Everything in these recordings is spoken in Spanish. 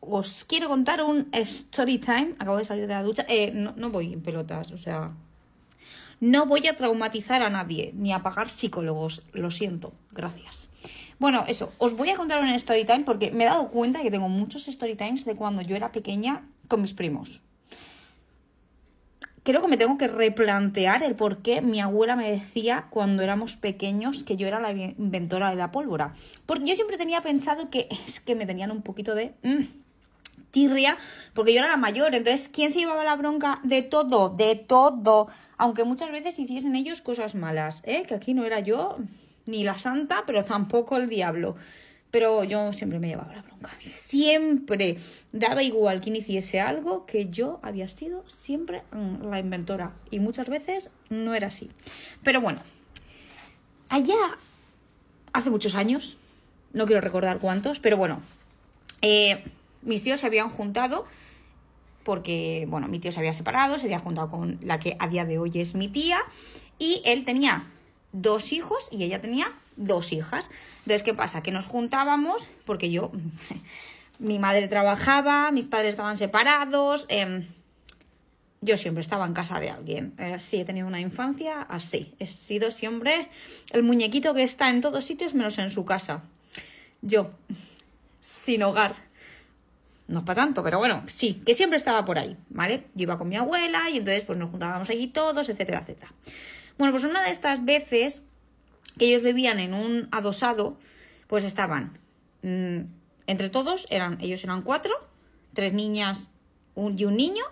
os quiero contar un story time. Acabo de salir de la ducha. Eh, no, no voy en pelotas, o sea. No voy a traumatizar a nadie, ni a pagar psicólogos. Lo siento, gracias. Bueno, eso, os voy a contar un story time porque me he dado cuenta que tengo muchos story times de cuando yo era pequeña con mis primos. Creo que me tengo que replantear el por qué mi abuela me decía cuando éramos pequeños que yo era la inventora de la pólvora. Porque yo siempre tenía pensado que es que me tenían un poquito de... Mm, tirria, porque yo era la mayor. Entonces, ¿quién se llevaba la bronca de todo? De todo. Aunque muchas veces hiciesen ellos cosas malas, ¿eh? Que aquí no era yo ni la santa, pero tampoco el diablo. Pero yo siempre me llevaba la bronca. Siempre. Daba igual quien hiciese algo que yo había sido siempre mm, la inventora. Y muchas veces no era así. Pero bueno, allá hace muchos años, no quiero recordar cuántos, pero bueno, eh, mis tíos se habían juntado porque, bueno, mi tío se había separado, se había juntado con la que a día de hoy es mi tía, y él tenía dos hijos y ella tenía dos hijas. Entonces, ¿qué pasa? Que nos juntábamos, porque yo, mi madre trabajaba, mis padres estaban separados, em, yo siempre estaba en casa de alguien. Eh, sí, he tenido una infancia así. He sido siempre el muñequito que está en todos sitios menos en su casa. Yo, sin hogar no es para tanto, pero bueno, sí, que siempre estaba por ahí, ¿vale? Yo iba con mi abuela y entonces pues nos juntábamos allí todos, etcétera, etcétera. Bueno, pues una de estas veces que ellos vivían en un adosado, pues estaban, mm, entre todos, eran, ellos eran cuatro, tres niñas y un niño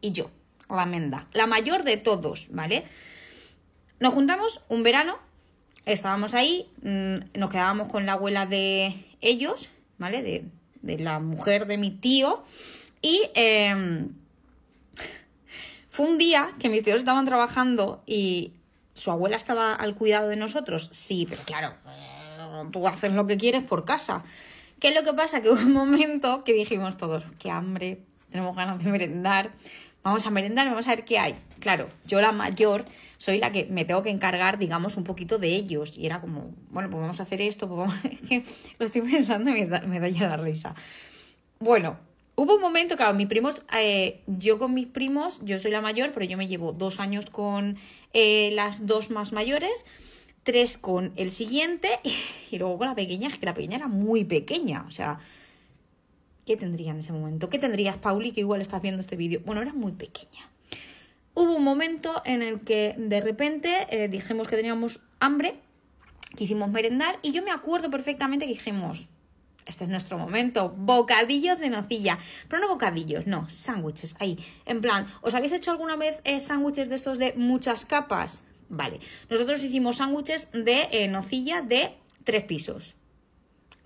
y yo, la menda, la mayor de todos, ¿vale? Nos juntamos un verano, estábamos ahí, mm, nos quedábamos con la abuela de ellos, ¿vale? De, de la mujer de mi tío. Y em, fue un día que mis tíos estaban trabajando y su abuela estaba al cuidado de nosotros. Sí, pero claro, eh, tú haces lo que quieres por casa. ¿Qué es lo que pasa? Que hubo un momento que dijimos todos, qué hambre, tenemos ganas de merendar vamos a merendar, vamos a ver qué hay. Claro, yo la mayor soy la que me tengo que encargar, digamos, un poquito de ellos. Y era como, bueno, pues vamos a hacer esto, pues vamos... lo estoy pensando y me da, ya la risa. Bueno, hubo un momento, claro, mis primos, eh, yo con mis primos, yo soy la mayor, pero yo me llevo dos años con eh, las dos más mayores, tres con el siguiente y, y luego con la pequeña, que la pequeña era muy pequeña, o sea, ¿Qué tendría en ese momento? ¿Qué tendrías, Pauli, que igual estás viendo este vídeo? Bueno, era muy pequeña. Hubo un momento en el que de repente eh, dijimos que teníamos hambre, quisimos merendar y yo me acuerdo perfectamente que dijimos, este es nuestro momento, bocadillos de nocilla. Pero no bocadillos, no, sándwiches, ahí. En plan, ¿os habéis hecho alguna vez eh, sándwiches de estos de muchas capas? Vale, nosotros hicimos sándwiches de eh, nocilla de tres pisos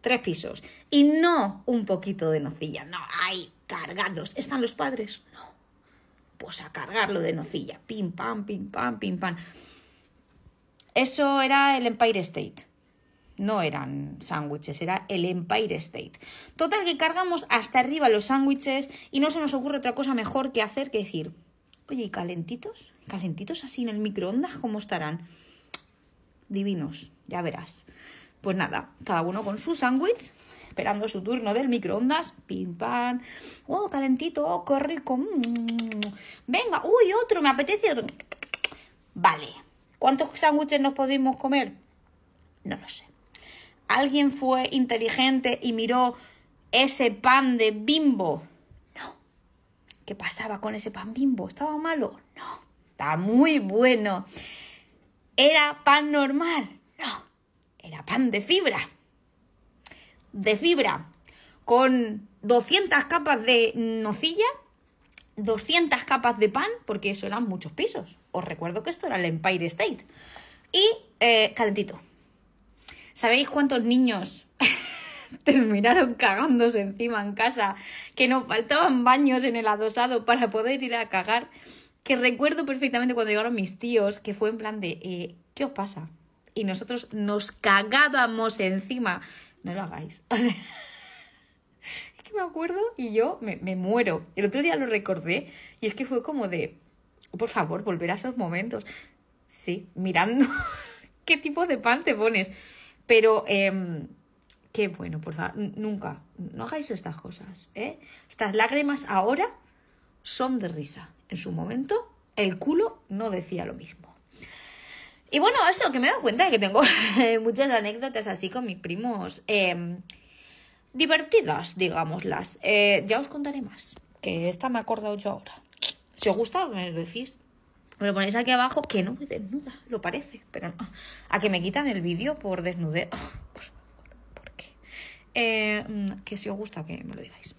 tres pisos. Y no un poquito de nocilla, no, hay cargados. ¿Están los padres? No. Pues a cargarlo de nocilla. Pim, pam, pim, pam, pim, pam. Eso era el Empire State. No eran sándwiches, era el Empire State. Total que cargamos hasta arriba los sándwiches y no se nos ocurre otra cosa mejor que hacer que decir, oye, ¿y calentitos? ¿Calentitos así en el microondas? ¿Cómo estarán? Divinos, ya verás. Pues nada, cada uno con su sándwich, esperando su turno del microondas. Pim, pam. Oh, calentito, oh, qué rico. Mm, mm, mm. Venga, uy, otro, me apetece otro. Vale. ¿Cuántos sándwiches nos podemos comer? No lo sé. ¿Alguien fue inteligente y miró ese pan de bimbo? No. ¿Qué pasaba con ese pan bimbo? ¿Estaba malo? No. Está muy bueno. ¿Era pan normal? No era pan de fibra. De fibra. Con 200 capas de nocilla, 200 capas de pan, porque eso eran muchos pisos. Os recuerdo que esto era el Empire State. Y eh, calentito. ¿Sabéis cuántos niños terminaron cagándose encima en casa? Que nos faltaban baños en el adosado para poder ir a cagar. Que recuerdo perfectamente cuando llegaron mis tíos, que fue en plan de, eh, ¿qué os pasa? y nosotros nos cagábamos encima. No lo hagáis. es que me acuerdo y yo me, muero. El otro día lo recordé y es que fue como de, por favor, volver a esos momentos. Sí, mirando qué tipo de pan te pones. Pero em, qué bueno, por favor, nunca, no hagáis estas cosas. ¿eh? Estas lágrimas ahora son de risa. En su momento, el culo no decía lo mismo. Y bueno, eso, que me he dado cuenta de que tengo muchas anécdotas así con mis primos. Em, divertidas, digámoslas. Eh, ya os contaré más, que esta me he acordado yo ahora. Si os gusta, me lo decís. Me lo ponéis aquí abajo, que no me desnuda, lo parece, pero no. A que me quitan el vídeo por desnudez. por ¿por qué? Eh, que si os gusta, que me lo digáis.